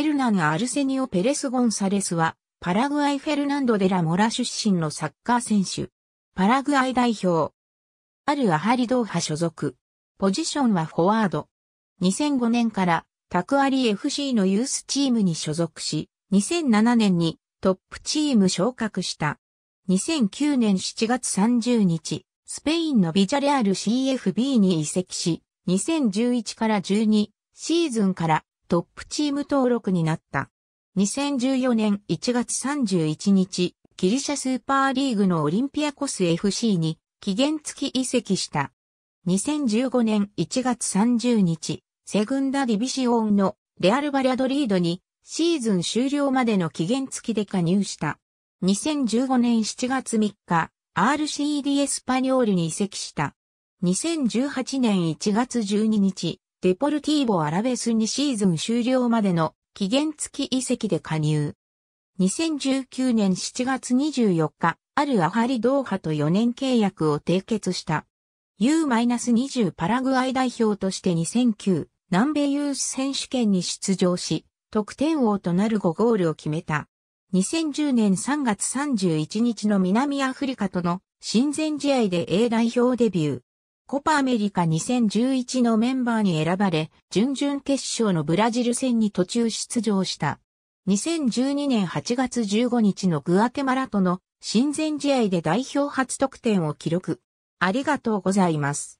エルナン・アルセニオ・ペレス・ゴンサレスは、パラグアイ・フェルナンド・デラ・モラ出身のサッカー選手。パラグアイ代表。あるアハリドーハ所属。ポジションはフォワード。2005年からタクアリ FC のユースチームに所属し、2007年にトップチーム昇格した。2009年7月30日、スペインのビジャレアル CFB に移籍し、2011から12シーズンからトップチーム登録になった。2014年1月31日、ギリシャスーパーリーグのオリンピアコス FC に期限付き移籍した。2015年1月30日、セグンダディビシオンのレアルバリャドリードにシーズン終了までの期限付きで加入した。2015年7月3日、RCD エスパニョールに移籍した。2018年1月12日、デポルティーボ・アラベスにシーズン終了までの期限付き移籍で加入。2019年7月24日、アル・アハリ・ドーハと4年契約を締結した。U-20 パラグアイ代表として2009南米ユース選手権に出場し、得点王となる5ゴールを決めた。2010年3月31日の南アフリカとの親善試合で A 代表デビュー。コパアメリカ2011のメンバーに選ばれ、準々決勝のブラジル戦に途中出場した。2012年8月15日のグアテマラとの親善試合で代表初得点を記録。ありがとうございます。